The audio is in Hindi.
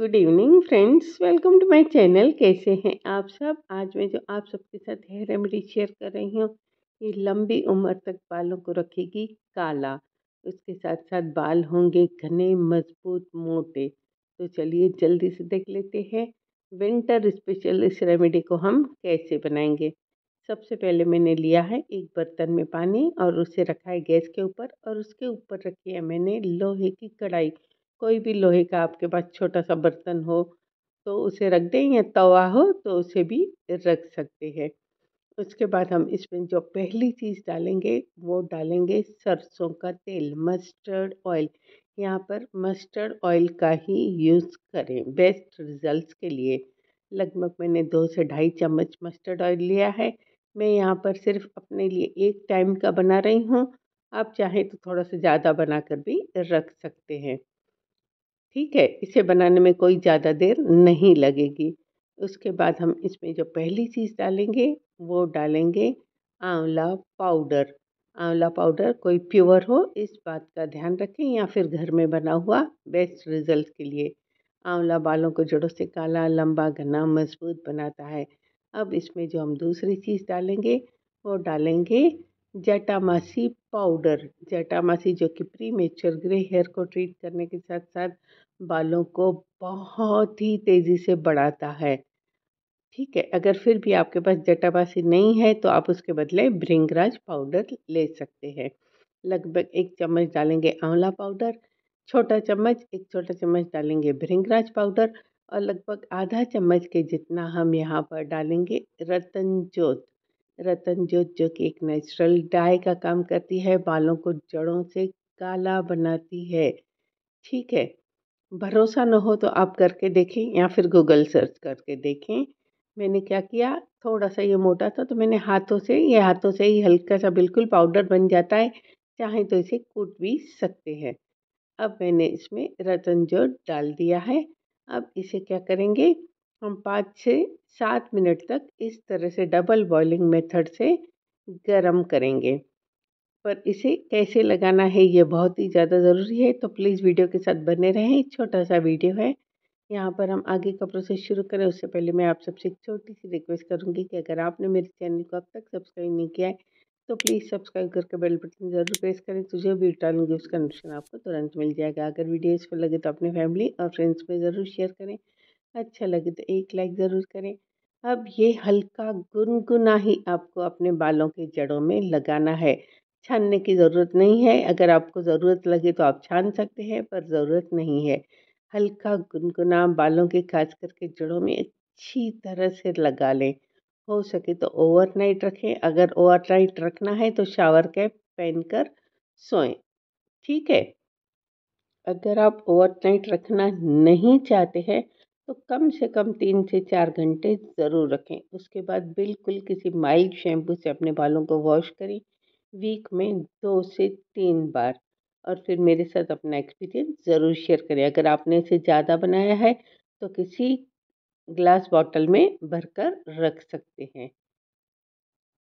good evening friends welcome to my channel कैसे हैं आप सब आज मैं जो आप सबके साथ हेयर रेमेडी शेयर कर रही हूँ ये लंबी उम्र तक बालों को रखेगी काला उसके साथ साथ बाल होंगे घने मजबूत मोटे तो चलिए जल्दी से देख लेते हैं विंटर स्पेशल इस रेमेडी को हम कैसे बनाएंगे सबसे पहले मैंने लिया है एक बर्तन में पानी और उसे रखा है गैस के ऊपर और उसके ऊपर रखी है मैंने लोहे की कढ़ाई कोई भी लोहे का आपके पास छोटा सा बर्तन हो तो उसे रख दें या तवा हो तो उसे भी रख सकते हैं उसके बाद हम इसमें जो पहली चीज़ डालेंगे वो डालेंगे सरसों का तेल मस्टर्ड ऑयल यहाँ पर मस्टर्ड ऑयल का ही यूज़ करें बेस्ट रिजल्ट्स के लिए लगभग मैंने दो से ढाई चम्मच मस्टर्ड ऑयल लिया है मैं यहाँ पर सिर्फ अपने लिए एक टाइम का बना रही हूँ आप चाहें तो थोड़ा सा ज़्यादा बना कर भी रख सकते हैं ठीक है इसे बनाने में कोई ज़्यादा देर नहीं लगेगी उसके बाद हम इसमें जो पहली चीज़ डालेंगे वो डालेंगे आंवला पाउडर आंवला पाउडर कोई प्योर हो इस बात का ध्यान रखें या फिर घर में बना हुआ बेस्ट रिजल्ट के लिए आंवला बालों को जड़ों से काला लंबा घना मजबूत बनाता है अब इसमें जो हम दूसरी चीज़ डालेंगे वो डालेंगे जैटामासी पाउडर जैटामासी जो कि प्री मेचर ग्रे हेयर को ट्रीट करने के साथ साथ बालों को बहुत ही तेज़ी से बढ़ाता है ठीक है अगर फिर भी आपके पास जटाबासी नहीं है तो आप उसके बदले भृंगराज पाउडर ले सकते हैं लगभग एक चम्मच डालेंगे आंवला पाउडर छोटा चम्मच एक छोटा चम्मच डालेंगे भृंगराज पाउडर और लगभग आधा चम्मच के जितना हम यहाँ पर डालेंगे रतन जोत रतन जोत जो कि एक नेचुरल डाई का काम करती है बालों को जड़ों से काला बनाती है ठीक है भरोसा न हो तो आप करके देखें या फिर गूगल सर्च करके देखें मैंने क्या किया थोड़ा सा ये मोटा था तो मैंने हाथों से ये हाथों से ही हल्का सा बिल्कुल पाउडर बन जाता है चाहे तो इसे कूट भी सकते हैं अब मैंने इसमें रतन जोत डाल दिया है अब इसे क्या करेंगे हम पाँच से सात मिनट तक इस तरह से डबल बॉइलिंग मेथड से गर्म करेंगे पर इसे कैसे लगाना है ये बहुत ही ज़्यादा ज़रूरी है तो प्लीज़ वीडियो के साथ बने रहें छोटा सा वीडियो है यहाँ पर हम आगे का प्रोसेस शुरू करें उससे पहले मैं आप सबसे एक छोटी सी रिक्वेस्ट करूँगी कि अगर आपने मेरे चैनल को अब तक सब्सक्राइब नहीं किया है तो प्लीज़ सब्सक्राइब करके बेल बटन जरूर प्रेस करें तो जो भी रिटर्न उसका नोटिफिकेशन आपको तुरंत मिल जाएगा अगर वीडियो इसको लगे तो अपने फैमिली और फ्रेंड्स में ज़रूर शेयर करें अच्छा लगे तो एक लाइक ज़रूर करें अब ये हल्का गुनगुना ही आपको अपने बालों के जड़ों में लगाना है छानने की ज़रूरत नहीं है अगर आपको ज़रूरत लगे तो आप छान सकते हैं पर ज़रूरत नहीं है हल्का गुनगुना बालों के खास करके जड़ों में अच्छी तरह से लगा लें हो सके तो ओवरनाइट रखें अगर ओवरनाइट रखना है तो शावर कैप पहन कर सोएं ठीक है अगर आप ओवरनाइट रखना नहीं चाहते हैं तो कम से कम तीन से चार घंटे ज़रूर रखें उसके बाद बिल्कुल किसी माइल्ड शैम्पू से अपने बालों को वॉश करें वीक में दो से तीन बार और फिर मेरे साथ अपना एक्सपीरियंस ज़रूर शेयर करें अगर आपने इसे ज़्यादा बनाया है तो किसी ग्लास बॉटल में भरकर रख सकते हैं